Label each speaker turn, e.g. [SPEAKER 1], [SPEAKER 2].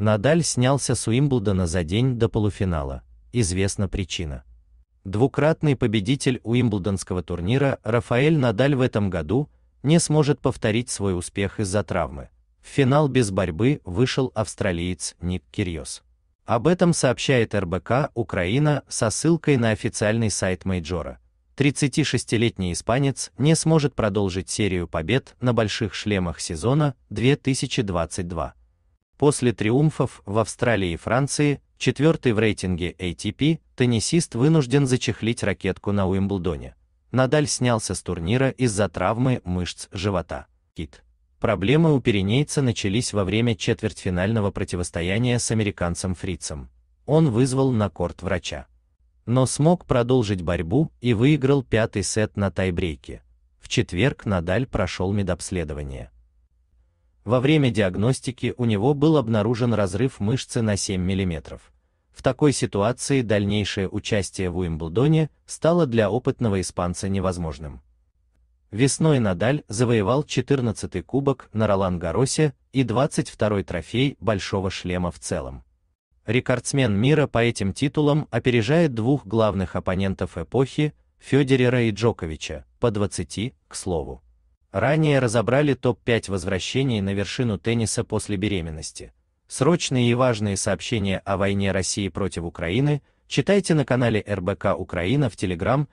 [SPEAKER 1] Надаль снялся с Уимблдона за день до полуфинала, известна причина. Двукратный победитель Уимблдонского турнира Рафаэль Надаль в этом году не сможет повторить свой успех из-за травмы. В финал без борьбы вышел австралиец Ник Кирьос. Об этом сообщает РБК Украина со ссылкой на официальный сайт Мейджора. 36-летний испанец не сможет продолжить серию побед на больших шлемах сезона 2022. После триумфов в Австралии и Франции, четвертый в рейтинге ATP, теннисист вынужден зачехлить ракетку на Уимблдоне. Надаль снялся с турнира из-за травмы мышц живота. Кит. Проблемы у перенейца начались во время четвертьфинального противостояния с американцем Фрицем. Он вызвал на корт врача. Но смог продолжить борьбу и выиграл пятый сет на тайбрейке. В четверг Надаль прошел медобследование. Во время диагностики у него был обнаружен разрыв мышцы на 7 мм. В такой ситуации дальнейшее участие в Уимблдоне стало для опытного испанца невозможным. Весной Надаль завоевал 14-й кубок на Ролан-Гаросе и 22-й трофей Большого шлема в целом. Рекордсмен мира по этим титулам опережает двух главных оппонентов эпохи, Федерера и Джоковича, по 20, к слову. Ранее разобрали топ-5 возвращений на вершину тенниса после беременности. Срочные и важные сообщения о войне России против Украины читайте на канале РБК Украина в Телеграм